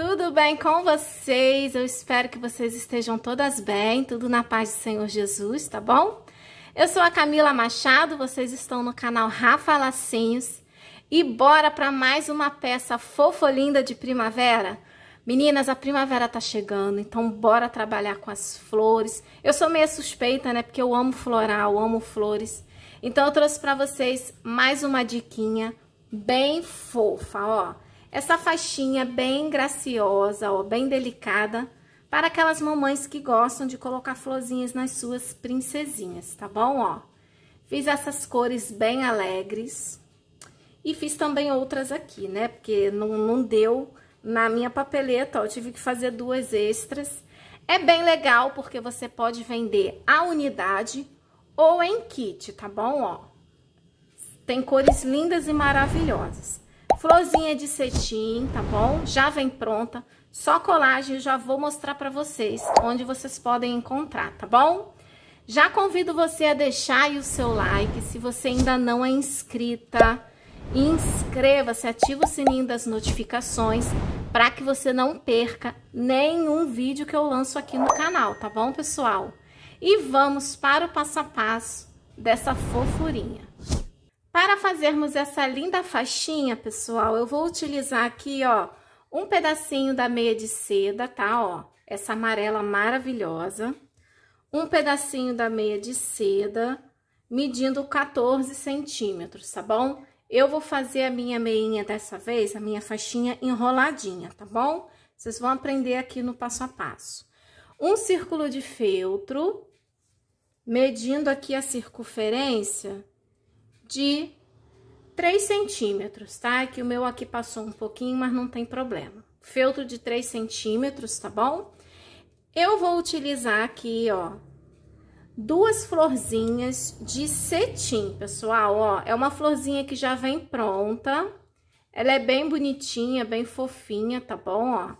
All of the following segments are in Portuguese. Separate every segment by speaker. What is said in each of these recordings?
Speaker 1: Tudo bem com vocês? Eu espero que vocês estejam todas bem, tudo na paz do Senhor Jesus, tá bom? Eu sou a Camila Machado, vocês estão no canal Rafa Lacinhos e bora para mais uma peça fofolinda de primavera? Meninas, a primavera tá chegando, então bora trabalhar com as flores. Eu sou meio suspeita, né, porque eu amo floral, amo flores. Então eu trouxe para vocês mais uma diquinha bem fofa, ó essa faixinha bem graciosa, ó, bem delicada, para aquelas mamães que gostam de colocar florzinhas nas suas princesinhas, tá bom, ó? Fiz essas cores bem alegres e fiz também outras aqui, né? Porque não, não deu na minha papeleta, ó, eu tive que fazer duas extras. É bem legal porque você pode vender a unidade ou em kit, tá bom, ó? Tem cores lindas e maravilhosas. Florzinha de cetim, tá bom? Já vem pronta. Só colagem, já vou mostrar pra vocês onde vocês podem encontrar, tá bom? Já convido você a deixar aí o seu like. Se você ainda não é inscrita, inscreva-se, ativa o sininho das notificações para que você não perca nenhum vídeo que eu lanço aqui no canal, tá bom, pessoal? E vamos para o passo a passo dessa fofurinha fazermos essa linda faixinha, pessoal, eu vou utilizar aqui, ó, um pedacinho da meia de seda, tá, ó? Essa amarela maravilhosa. Um pedacinho da meia de seda, medindo 14 centímetros, tá bom? Eu vou fazer a minha meinha dessa vez, a minha faixinha enroladinha, tá bom? Vocês vão aprender aqui no passo a passo. Um círculo de feltro, medindo aqui a circunferência de 3 centímetros, tá? É que o meu aqui passou um pouquinho, mas não tem problema. Feltro de 3 centímetros, tá bom? Eu vou utilizar aqui, ó, duas florzinhas de cetim, pessoal, ó. É uma florzinha que já vem pronta. Ela é bem bonitinha, bem fofinha, tá bom, ó?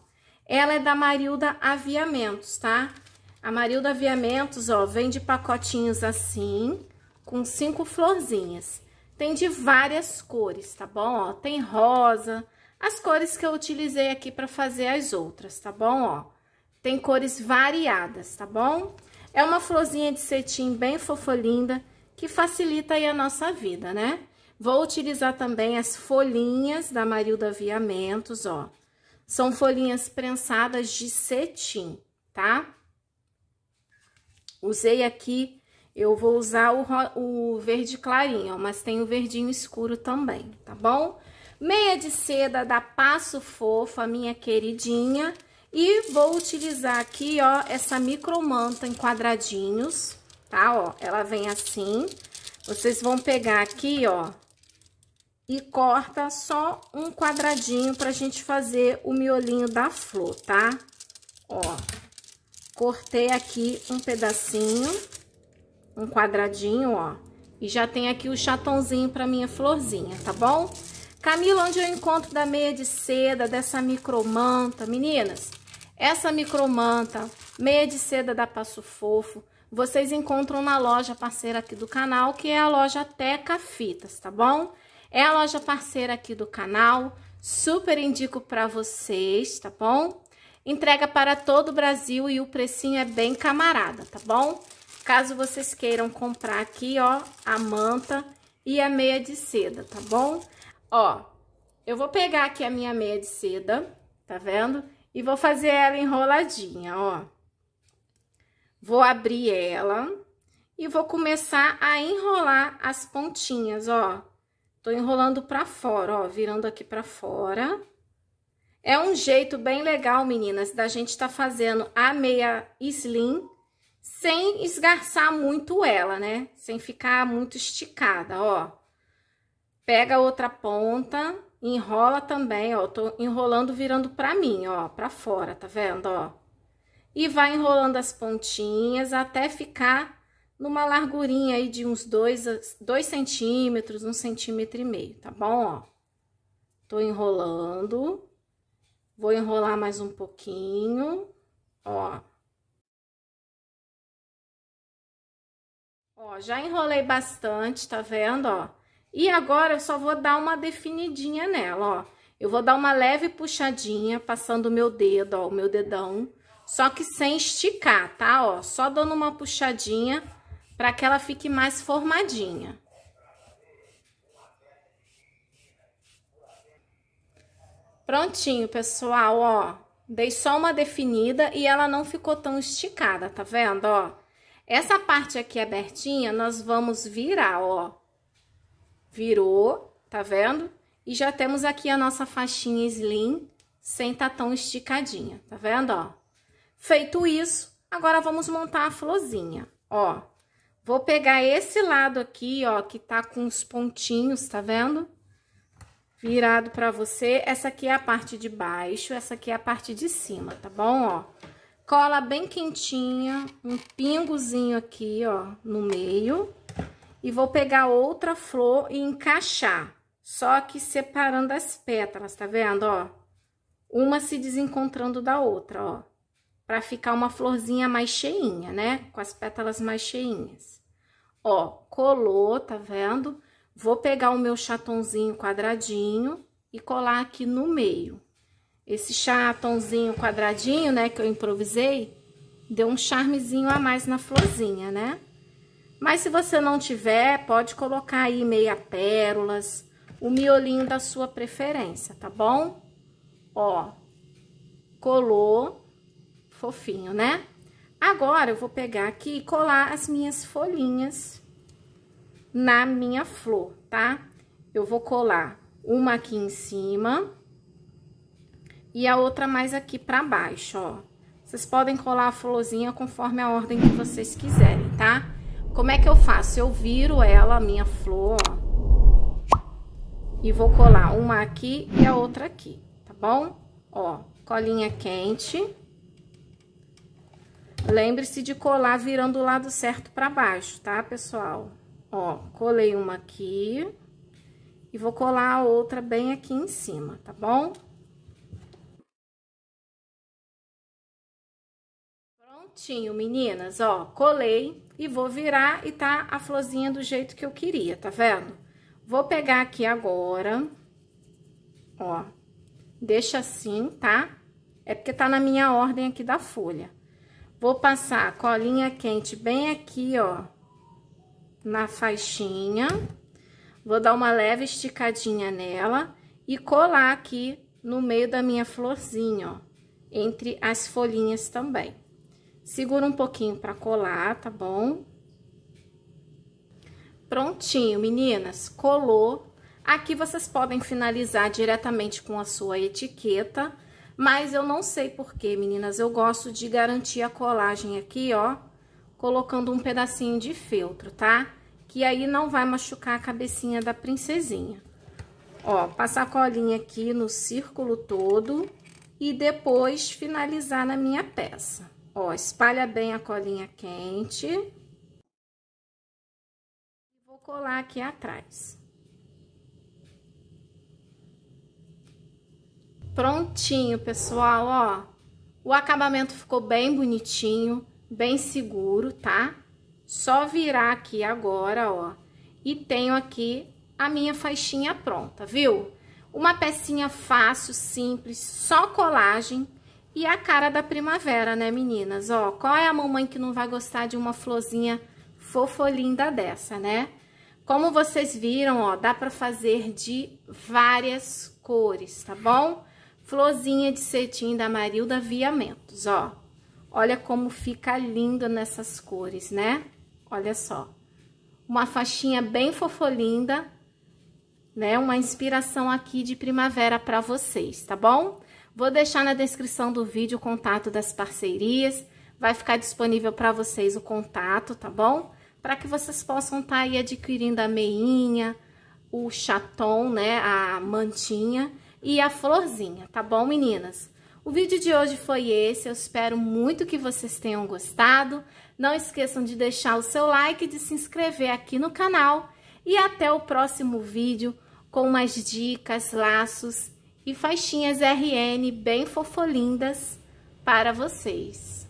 Speaker 1: Ela é da Marilda Aviamentos, tá? A Marilda Aviamentos, ó, vende pacotinhos assim, com cinco florzinhas. Tem de várias cores, tá bom? Ó, tem rosa, as cores que eu utilizei aqui para fazer as outras, tá bom? Ó, tem cores variadas, tá bom? É uma florzinha de cetim bem fofa linda, que facilita aí a nossa vida, né? Vou utilizar também as folhinhas da Marilda Aviamentos, ó. São folhinhas prensadas de cetim, tá? Usei aqui eu vou usar o, o verde clarinho, mas tem o verdinho escuro também, tá bom? Meia de seda da Passo Fofa, minha queridinha. E vou utilizar aqui, ó, essa micromanta em quadradinhos, tá? Ó, ela vem assim. Vocês vão pegar aqui, ó, e corta só um quadradinho pra gente fazer o miolinho da flor, tá? Ó, cortei aqui um pedacinho um quadradinho, ó. E já tem aqui o chatãozinho para minha florzinha, tá bom? Camila, onde eu encontro da meia de seda, dessa micromanta? Meninas, essa micromanta, meia de seda da Passo Fofo, vocês encontram na loja parceira aqui do canal, que é a loja Teca Fitas, tá bom? É a loja parceira aqui do canal, super indico para vocês, tá bom? Entrega para todo o Brasil e o precinho é bem camarada, tá bom? Caso vocês queiram comprar aqui, ó, a manta e a meia de seda, tá bom? Ó, eu vou pegar aqui a minha meia de seda, tá vendo? E vou fazer ela enroladinha, ó. Vou abrir ela e vou começar a enrolar as pontinhas, ó. Tô enrolando pra fora, ó, virando aqui pra fora. É um jeito bem legal, meninas, da gente tá fazendo a meia slim sem esgarçar muito ela, né? Sem ficar muito esticada, ó. Pega a outra ponta, enrola também, ó. Tô enrolando virando pra mim, ó, pra fora, tá vendo, ó? E vai enrolando as pontinhas até ficar numa largurinha aí de uns dois, dois centímetros, um centímetro e meio, tá bom, ó? Tô enrolando, vou enrolar mais um pouquinho, ó. Ó, já enrolei bastante, tá vendo, ó? E agora eu só vou dar uma definidinha nela, ó. Eu vou dar uma leve puxadinha, passando o meu dedo, ó, o meu dedão. Só que sem esticar, tá? Ó, só dando uma puxadinha para que ela fique mais formadinha. Prontinho, pessoal, ó. Dei só uma definida e ela não ficou tão esticada, tá vendo, ó? Essa parte aqui abertinha, nós vamos virar, ó. Virou, tá vendo? E já temos aqui a nossa faixinha slim, sem tá tão esticadinha, tá vendo, ó? Feito isso, agora vamos montar a florzinha, ó. Vou pegar esse lado aqui, ó, que tá com os pontinhos, tá vendo? Virado pra você. Essa aqui é a parte de baixo, essa aqui é a parte de cima, tá bom, ó? Cola bem quentinha, um pingozinho aqui, ó, no meio. E vou pegar outra flor e encaixar. Só que separando as pétalas, tá vendo, ó? Uma se desencontrando da outra, ó. Pra ficar uma florzinha mais cheinha, né? Com as pétalas mais cheinhas. Ó, colou, tá vendo? Vou pegar o meu chatonzinho quadradinho e colar aqui no meio. Esse chatãozinho quadradinho, né, que eu improvisei, deu um charmezinho a mais na florzinha, né? Mas se você não tiver, pode colocar aí meia pérolas, o miolinho da sua preferência, tá bom? Ó, colou, fofinho, né? Agora, eu vou pegar aqui e colar as minhas folhinhas na minha flor, tá? Eu vou colar uma aqui em cima, e a outra mais aqui pra baixo, ó. Vocês podem colar a florzinha conforme a ordem que vocês quiserem, tá? Como é que eu faço? Eu viro ela, a minha flor, ó, e vou colar uma aqui e a outra aqui, tá bom? Ó, colinha quente. Lembre-se de colar virando o lado certo pra baixo, tá, pessoal? Ó, colei uma aqui e vou colar a outra bem aqui em cima, tá bom? prontinho, meninas, ó, colei e vou virar e tá a florzinha do jeito que eu queria, tá vendo? Vou pegar aqui agora, ó, deixa assim, tá? É porque tá na minha ordem aqui da folha. Vou passar a colinha quente bem aqui, ó, na faixinha. Vou dar uma leve esticadinha nela e colar aqui no meio da minha florzinha, ó, entre as folhinhas também. Segura um pouquinho para colar, tá bom? Prontinho, meninas, colou. Aqui vocês podem finalizar diretamente com a sua etiqueta, mas eu não sei porquê, meninas, eu gosto de garantir a colagem aqui, ó, colocando um pedacinho de feltro, tá? Que aí não vai machucar a cabecinha da princesinha. Ó, passar a colinha aqui no círculo todo e depois finalizar na minha peça. Ó, espalha bem a colinha quente. Vou colar aqui atrás. Prontinho, pessoal, ó. O acabamento ficou bem bonitinho, bem seguro, tá? Só virar aqui agora, ó. E tenho aqui a minha faixinha pronta, viu? Uma pecinha fácil, simples, só colagem, e a cara da primavera, né, meninas? Ó, qual é a mamãe que não vai gostar de uma florzinha fofolinda dessa, né? Como vocês viram, ó, dá pra fazer de várias cores, tá bom? Florzinha de cetim da Marilda Viamentos, ó. Olha como fica lindo nessas cores, né? Olha só. Uma faixinha bem fofolinda, né? Uma inspiração aqui de primavera pra vocês, tá bom? Vou deixar na descrição do vídeo o contato das parcerias, vai ficar disponível para vocês o contato, tá bom? Para que vocês possam estar tá aí adquirindo a meinha, o chaton, né, a mantinha e a florzinha, tá bom, meninas? O vídeo de hoje foi esse, eu espero muito que vocês tenham gostado. Não esqueçam de deixar o seu like e de se inscrever aqui no canal. E até o próximo vídeo com mais dicas, laços e faixinhas RN bem fofolindas para vocês.